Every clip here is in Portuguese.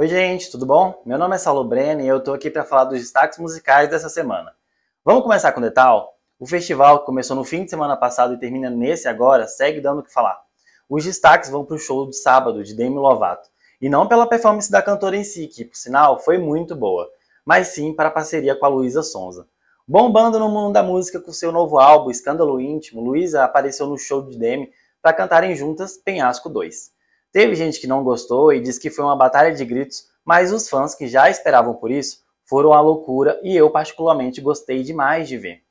Oi, gente, tudo bom? Meu nome é Saulo Brenner e eu estou aqui para falar dos destaques musicais dessa semana. Vamos começar com o Detal? O festival, que começou no fim de semana passado e termina nesse agora, segue dando o que falar. Os destaques vão para o show de sábado de Demi Lovato, e não pela performance da cantora em si, que, por sinal, foi muito boa, mas sim para a parceria com a Luísa Sonza. Bombando no mundo da música com seu novo álbum, Escândalo Íntimo, Luísa apareceu no show de Demi para cantarem juntas Penhasco 2. Teve gente que não gostou e disse que foi uma batalha de gritos, mas os fãs que já esperavam por isso foram à loucura e eu particularmente gostei demais de ver.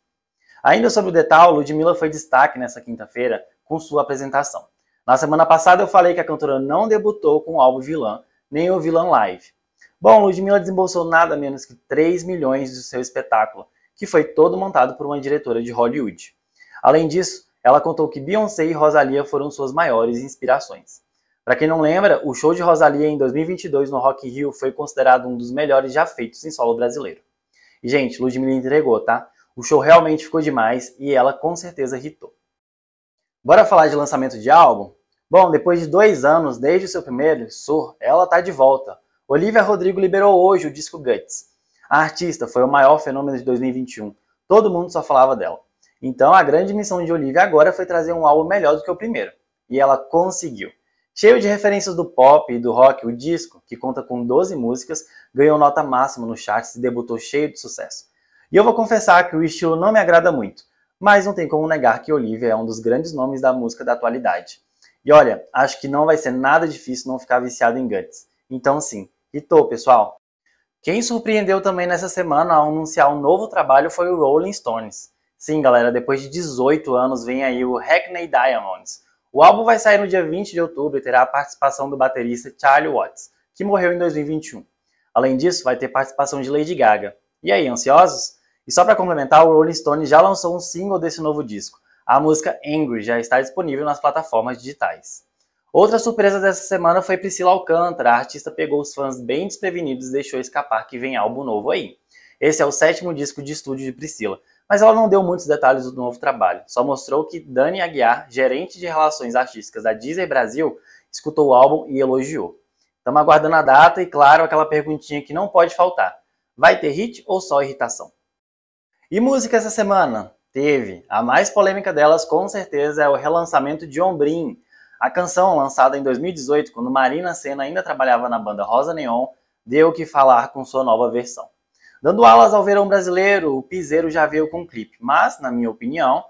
Ainda sobre o detalhe, Ludmilla foi destaque nessa quinta-feira com sua apresentação. Na semana passada eu falei que a cantora não debutou com o álbum Vilã, nem o Vilã Live. Bom, Ludmilla desembolsou nada menos que 3 milhões do seu espetáculo, que foi todo montado por uma diretora de Hollywood. Além disso, ela contou que Beyoncé e Rosalia foram suas maiores inspirações. Para quem não lembra, o show de Rosalia em 2022 no Rock in Rio foi considerado um dos melhores já feitos em solo brasileiro. E gente, Ludmilla entregou, tá? O show realmente ficou demais e ela com certeza irritou. Bora falar de lançamento de álbum? Bom, depois de dois anos desde o seu primeiro, Sur, ela tá de volta. Olivia Rodrigo liberou hoje o disco Guts. A artista foi o maior fenômeno de 2021. Todo mundo só falava dela. Então a grande missão de Olivia agora foi trazer um álbum melhor do que o primeiro. E ela conseguiu. Cheio de referências do pop e do rock, o disco, que conta com 12 músicas, ganhou nota máxima no chart e debutou cheio de sucesso. E eu vou confessar que o estilo não me agrada muito, mas não tem como negar que Olivia é um dos grandes nomes da música da atualidade. E olha, acho que não vai ser nada difícil não ficar viciado em Guts. Então sim, hitou, pessoal. Quem surpreendeu também nessa semana ao anunciar um novo trabalho foi o Rolling Stones. Sim, galera, depois de 18 anos vem aí o Hackney Diamonds, o álbum vai sair no dia 20 de outubro e terá a participação do baterista Charlie Watts, que morreu em 2021. Além disso, vai ter participação de Lady Gaga. E aí, ansiosos? E só para complementar, o Rolling Stone já lançou um single desse novo disco. A música Angry já está disponível nas plataformas digitais. Outra surpresa dessa semana foi Priscila Alcântara. A artista pegou os fãs bem desprevenidos e deixou escapar que vem álbum novo aí. Esse é o sétimo disco de estúdio de Priscila, mas ela não deu muitos detalhes do novo trabalho, só mostrou que Dani Aguiar, gerente de relações artísticas da Disney Brasil, escutou o álbum e elogiou. Estamos aguardando a data e, claro, aquela perguntinha que não pode faltar: vai ter hit ou só irritação? E música essa semana? Teve. A mais polêmica delas, com certeza, é o relançamento de Ombrim. A canção, lançada em 2018, quando Marina Senna ainda trabalhava na banda Rosa Neon, deu o que falar com sua nova versão. Dando alas ao verão brasileiro, o Piseiro já veio com um clipe, mas, na minha opinião,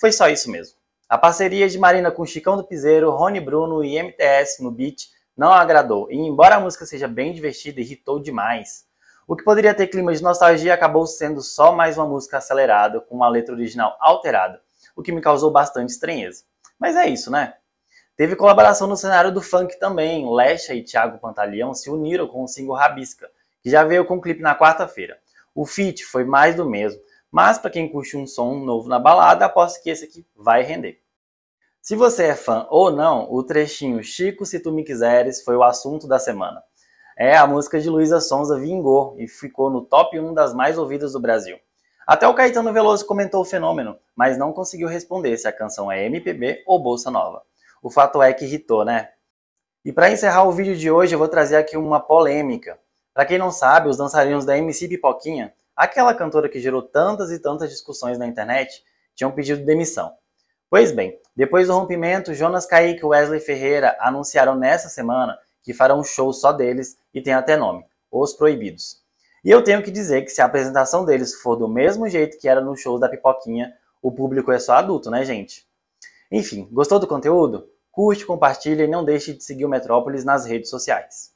foi só isso mesmo. A parceria de Marina com Chicão do Piseiro, Rony Bruno e MTS no beat não agradou, e embora a música seja bem divertida, irritou demais. O que poderia ter clima de nostalgia acabou sendo só mais uma música acelerada, com uma letra original alterada, o que me causou bastante estranheza. Mas é isso, né? Teve colaboração no cenário do funk também. Lesha e Thiago Pantaleão se uniram com o single Rabisca, que já veio com o clipe na quarta-feira. O feat foi mais do mesmo, mas para quem curte um som novo na balada, aposto que esse aqui vai render. Se você é fã ou não, o trechinho Chico Se Tu Me Quiseres foi o assunto da semana. É, a música de Luísa Sonza vingou e ficou no top 1 das mais ouvidas do Brasil. Até o Caetano Veloso comentou o fenômeno, mas não conseguiu responder se a canção é MPB ou Bolsa Nova. O fato é que irritou, né? E para encerrar o vídeo de hoje, eu vou trazer aqui uma polêmica. Para quem não sabe, os dançarinos da MC Pipoquinha, aquela cantora que gerou tantas e tantas discussões na internet, tinham pedido demissão. Pois bem, depois do rompimento, Jonas Kaique e Wesley Ferreira anunciaram nessa semana que farão um show só deles e tem até nome, Os Proibidos. E eu tenho que dizer que se a apresentação deles for do mesmo jeito que era no show da Pipoquinha, o público é só adulto, né, gente? Enfim, gostou do conteúdo? Curte, compartilha e não deixe de seguir o Metrópolis nas redes sociais.